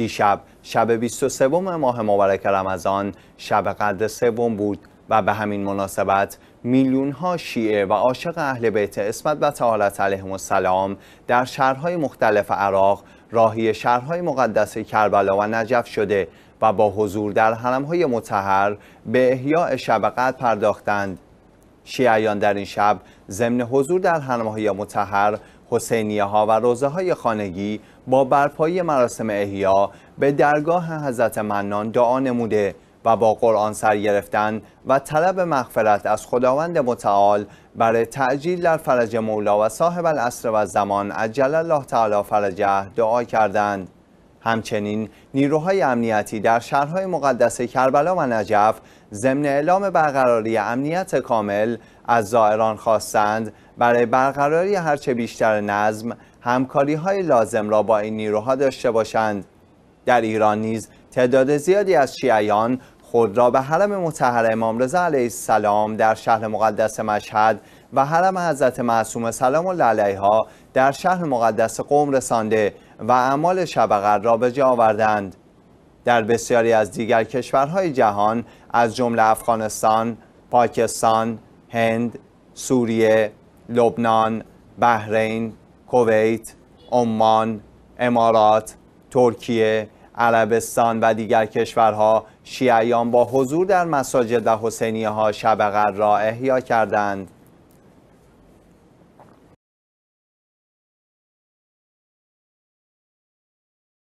دیشب شب 23 ماه مبارک رمضان شب قدر سوم بود و به همین مناسبت میلیون ها شیعه و عاشق اهل بیت اسمت و تعالت علیهم السلام در شهرهای مختلف عراق راهی شهرهای مقدس کربلا و نجف شده و با حضور در حرمهای متحر به احیاء شب قدر پرداختند شیعیان در این شب ضمن حضور در حرمهای متحر حسینیه ها و روزه های خانگی با برپایی مراسم احیا به درگاه حضرت منان دعا نموده و با قرآن سر گرفتن و طلب مغفرت از خداوند متعال برای تعجیل در فرج مولا و صاحب العصر و زمان عجل الله تعالی فرجه دعا کردند. همچنین نیروهای امنیتی در شهرهای مقدس کربلا و نجف ضمن اعلام برقراری امنیت کامل از زائران خواستند برای برقراری هرچه بیشتر نظم همکاری های لازم را با این نیروها داشته باشند. در ایران نیز تعداد زیادی از شیعیان خود را به حرم متحر امام رضا علیه السلام در شهر مقدس مشهد و حرم حضرت معصوم سلام الله علیها در شهر مقدس قوم رسانده و اعمال قدر را به جا آوردند در بسیاری از دیگر کشورهای جهان از جمله افغانستان، پاکستان، هند، سوریه، لبنان، بحرین، کویت، عمان، امارات، ترکیه، عربستان و دیگر کشورها شیعیان با حضور در مساجد و حسینیه ها شب را احیا کردند